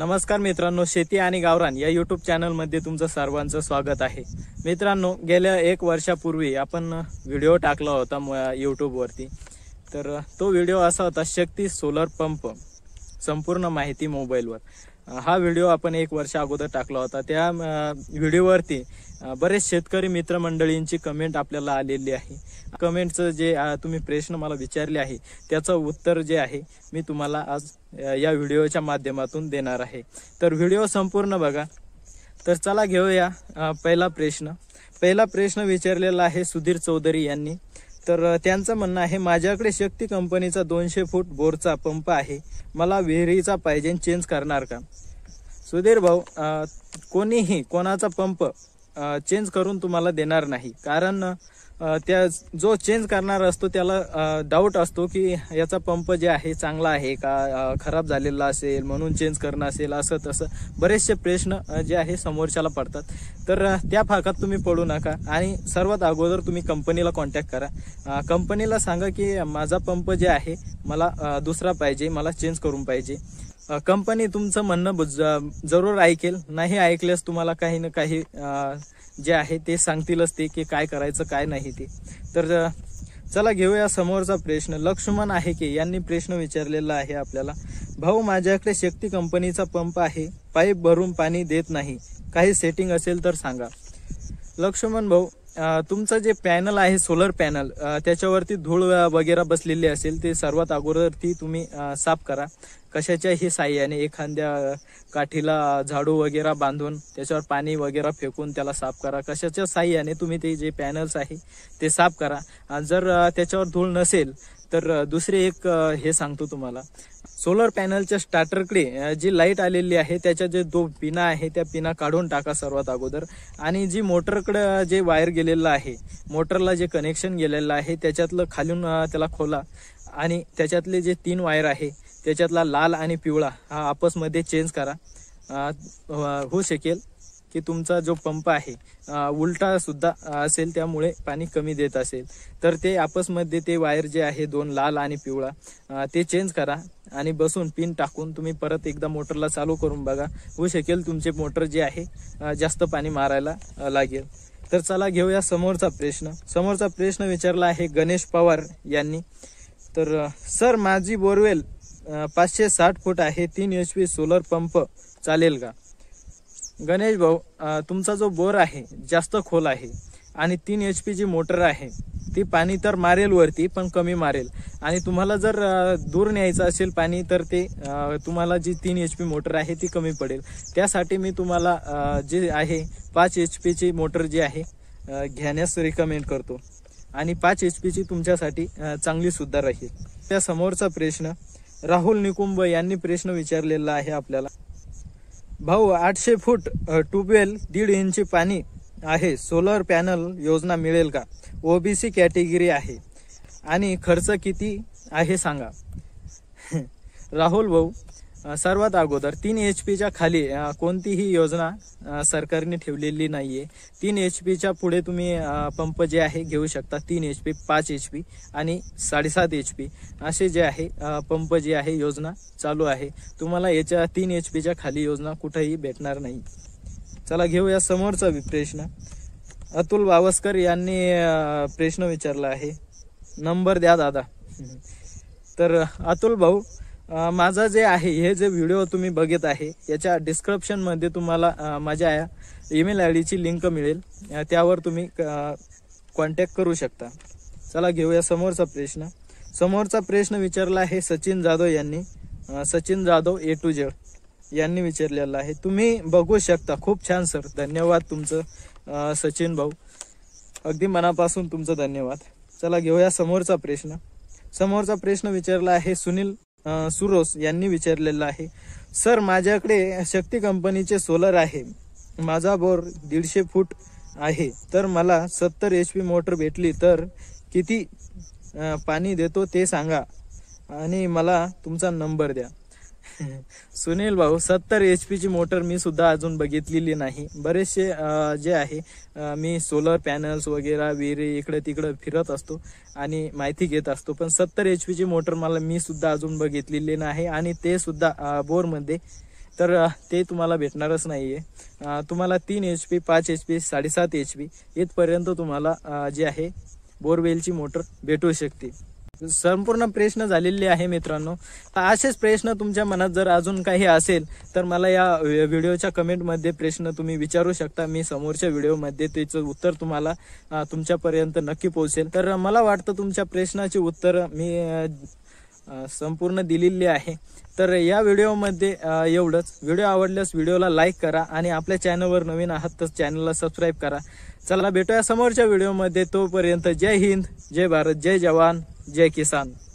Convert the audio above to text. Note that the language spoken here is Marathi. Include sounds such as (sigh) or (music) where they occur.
नमस्कार मित्रांनो शेती आणि गावरान या युट्यूब चॅनलमध्ये तुमचं सर्वांचं स्वागत आहे मित्रांनो गेल्या एक वर्षापूर्वी आपण व्हिडिओ टाकला होता युट्यूबवरती तर तो व्हिडिओ असा होता शक्ती सोलर पंप संपूर्ण माहिती मोबाईलवर हा व्हिडिओ आपण एक वर्ष अगोदर टाकला होता त्या व्हिडिओवरती बरेच शेतकरी मित्रमंडळींची कमेंट आपल्याला आलेली आहे कमेंटचं जे तुम्ही प्रश्न मला विचारले आहे त्याचं उत्तर जे आहे मी तुम्हाला आज या व्हिडिओच्या माध्यमातून देणार आहे तर व्हिडिओ संपूर्ण बघा तर चला घेऊया पहिला प्रश्न पहिला प्रश्न विचारलेला आहे सुधीर चौधरी यांनी तर त्यांचं म्हणणं आहे माझ्याकडे शक्ती कंपनीचा दोनशे फूट बोरचा पंप आहे मला विहिरीचा पाहिजे चेंज करणार का सुधीर भाऊ कोणीही कोणाचा पंप चेंज करून तुम्हाला देणार नाही कारण त्या जो चेंज करणारा असतो त्याला डाऊट असतो की याचा पंप जे आहे चांगला आहे का खराब झालेला असेल म्हणून चेंज करणं असेल असं तसं बरेचसे प्रश्न जे आहे समोरच्याला पडतात तर त्या फाकात तुम्ही पडू नका आणि सर्वात अगोदर तुम्ही कंपनीला कॉन्टॅक्ट करा कंपनीला सांगा की माझा पंप जे आहे मला दुसरा पाहिजे मला चेंज करून पाहिजे कंपनी तुमचं म्हणणं जरूर ऐकेल नाही ऐकल्यास तुम्हाला काही ना काही जे आहे ते सांगतीलच ते की काय करायचं काय नाही ते तर चला घेऊया समोरचा प्रश्न लक्ष्मण आहे की यांनी प्रश्न विचारलेला आहे आपल्याला भाऊ माझ्याकडे शक्ती कंपनीचा पंप आहे पाईप भरून पाणी देत नाही काही सेटिंग असेल तर सांगा लक्ष्मण भाऊ तुमचं जे पॅनल आहे सोलर पॅनल त्याच्यावरती धूळ वगैरे बसलेली असेल ते सर्वात अगोदर ती तुम्ही साफ करा कशाच्या हे साह्याने एखाद्या काठीला झाडू वगैरे बांधून त्याच्यावर पाणी वगैरे फेकून त्याला साफ करा कशाच्या साह्याने तुम्ही ते जे पॅनल्स आहे ते साफ करा जर त्याच्यावर धूळ नसेल तर दुसरे एक हे सांगतो तुम्हाला सोलर पॅनलच्या स्टार्टरकडे जी लाईट आलेली आहे त्याच्या जे दो पिना आहे त्या पिना काढून टाका सर्वात अगोदर आणि जी मोटरकडं जे वायर गेलेलं आहे मोटरला जे कनेक्शन गेलेलं आहे त्याच्यातलं खालून त्याला खोला आणि त्याच्यातले जे तीन वायर आहे त्याच्यातला लाल आणि पिवळा हा आपसमध्ये चेंज करा होऊ शकेल की तुमचा जो पंप आहे उलटा सुद्धा असेल त्यामुळे पाणी कमी देत असेल तर ते आपसमध्ये ते वायर जे आहे दोन लाल आणि पिवळा ते चेंज करा आणि बसून पिन टाकून तुम्ही परत एकदा मोटरला चालू करून बघा होऊ शकेल तुमचे मोटर जे आहे जास्त पाणी मारायला लागेल तर चला घेऊया समोरचा प्रश्न समोरचा प्रश्न विचारला आहे गणेश पवार यांनी तर सर माझी बोरवेल पाचशे साठ फूट आहे तीन एच पी सोलर पंप चालेल का गणेश भाऊ तुमचा जो बोर आहे जास्त खोल आहे आणि तीन एच जी मोटर आहे ती पाणी तर मारेल वरती पण कमी मारेल आणि तुम्हाला जर दूर न्यायचं असेल पाणी तर ते तुम्हाला जी तीन एच पी मोटर आहे ती कमी पडेल त्यासाठी मी तुम्हाला जे आहे पाच एच पीची मोटर जी आहे घेण्यास रिकमेंड करतो आणि पाच एच पीची तुमच्यासाठी चांगली सुद्धा राहील त्या समोरचा प्रश्न राहुल निकुंब यांनी प्रश्न विचारलेला आहे आपल्याला भाऊ आठशे फूट ट्यूबवेल दीड इंची पाणी आहे सोलर पॅनल योजना मिळेल का ओबीसी कॅटेगरी आहे आणि खर्च किती आहे सांगा (laughs) राहुल भाऊ सर्वात अगोदर तीन एच पीच्या खाली कोणतीही योजना सरकारने ठेवलेली नाही आहे तीन एच पीच्या पुढे तुम्ही पंप जे आहे घेऊ शकता तीन एच पी पाच एच पी आणि साडेसात एच पी असे जे आहे पंप जे आहे योजना चालू आहे तुम्हाला याच्या तीन एच पीच्या खाली योजना कुठेही भेटणार नाही चला घेऊया समोरचा प्रश्न अतुल बावस्कर यांनी प्रश्न विचारला आहे नंबर द्या दादा तर अतुल भाऊ माझा जे आहे हे जे व्हिडिओ तुम्ही बघत आहे याच्या डिस्क्रिप्शनमध्ये तुम्हाला माझ्या ईमेल आय डीची लिंक मिळेल त्यावर तुम्ही कॉन्टॅक्ट करू शकता चला घेऊया समोरचा प्रश्न समोरचा प्रश्न विचारला आहे सचिन जाधव यांनी Sachin Jadhav A to Z यांनी विचारलेला आहे तुम्ही बघू शकता खूप छान सर धन्यवाद तुमचं सचिन भाऊ अगदी मनापासून तुमचं धन्यवाद चला घेऊया समोरचा प्रश्न समोरचा प्रश्न विचारला आहे सुनील सुरोस यांनी विचारलेलं आहे सर माझ्याकडे शक्ती कंपनीचे सोलर आहे माझा बोर दीडशे फूट आहे तर मला सत्तर एच पी मोटर भेटली तर किती पाणी देतो ते सांगा आणि मला तुमचा नंबर द्या सुनील भाऊ सत्तर एच ची मोटर मी सुद्धा अजून बघितलेली नाही बरेचसे जे आहे मी सोलर पॅनल्स वगैरे विहिरे इकडे तिकडे फिरत असतो आणि माहिती घेत असतो पण सत्तर एच पीची मोटर मला मी सुद्धा अजून बघितलेली नाही आणि ते सुद्धा बोरमध्ये तर ते तुम्हाला भेटणारच नाही आहे तुम्हाला तीन एच पी पाच एच पी साडेसात एच पी इथपर्यंत तुम्हाला जे आहे बोरवेलची मोटर भेटू शकते संपूर्ण प्रश्न झालेले आहे मित्रांनो असेच प्रश्न तुमच्या मनात जर अजून काही असेल तर मला या व्हिडिओच्या कमेंटमध्ये प्रश्न तुम्ही विचारू शकता मी समोरच्या व्हिडिओमध्ये त्याचं उत्तर तुम्हाला तुमच्यापर्यंत नक्की पोहोचेल तर मला वाटतं तुमच्या प्रश्नाचे उत्तर मी संपूर्ण दिलेली आहे तर या व्हिडिओमध्ये एवढंच व्हिडिओ आवडल्यास व्हिडिओला लाईक करा आणि आपल्या चॅनलवर नवीन आहात तर चॅनलला सबस्क्राईब करा चला भेटूया समोरच्या व्हिडिओमध्ये तोपर्यंत जय हिंद जय भारत जय जवान जय किसान